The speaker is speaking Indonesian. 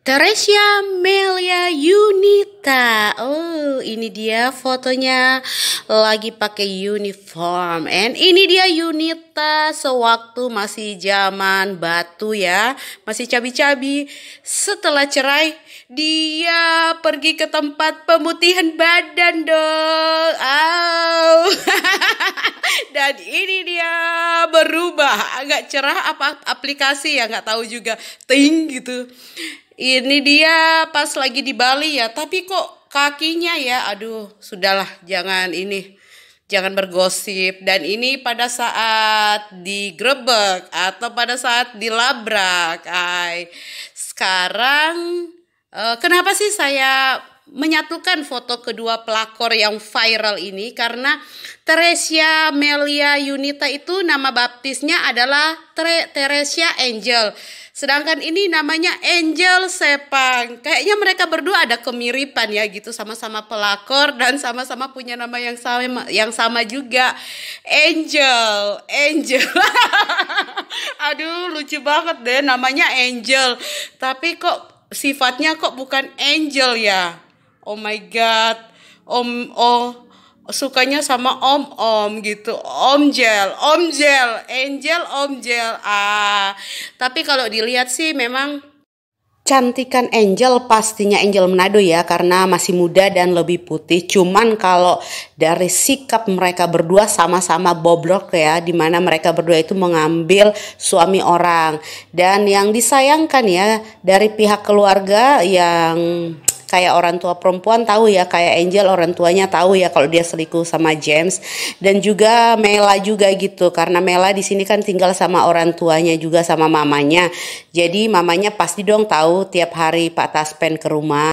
Teresia Melia Yunita. Oh, ini dia fotonya lagi pakai uniform. And ini dia Yunita sewaktu masih zaman batu ya, masih cabi-cabi. Setelah cerai, dia pergi ke tempat pemutihan badan dong. Oh. Dan ini dia berubah, agak cerah apa aplikasi ya nggak tahu juga. Ting gitu ini dia pas lagi di Bali ya tapi kok kakinya ya aduh sudahlah jangan ini jangan bergosip dan ini pada saat digrebek atau pada saat dilabrak ay sekarang uh, kenapa sih saya menyatukan foto kedua pelakor yang viral ini karena Teresia Melia Yunita itu nama baptisnya adalah Tre Teresia Angel Sedangkan ini namanya Angel Sepang. Kayaknya mereka berdua ada kemiripan ya gitu sama-sama pelakor dan sama-sama punya nama yang sama yang sama juga. Angel, Angel. Aduh, lucu banget deh namanya Angel. Tapi kok sifatnya kok bukan angel ya? Oh my god. Om oh sukanya sama om om gitu om gel om gel angel om gel ah tapi kalau dilihat sih memang Cantikan Angel pastinya Angel Menado ya karena masih muda dan lebih putih. Cuman kalau dari sikap mereka berdua sama-sama bobrok ya dimana mereka berdua itu mengambil suami orang. Dan yang disayangkan ya dari pihak keluarga yang kayak orang tua perempuan tahu ya kayak Angel orang tuanya tahu ya kalau dia selingkuh sama James dan juga Mela juga gitu karena Mela di sini kan tinggal sama orang tuanya juga sama mamanya jadi mamanya pasti dong tahu tiap hari Pak Taspen ke rumah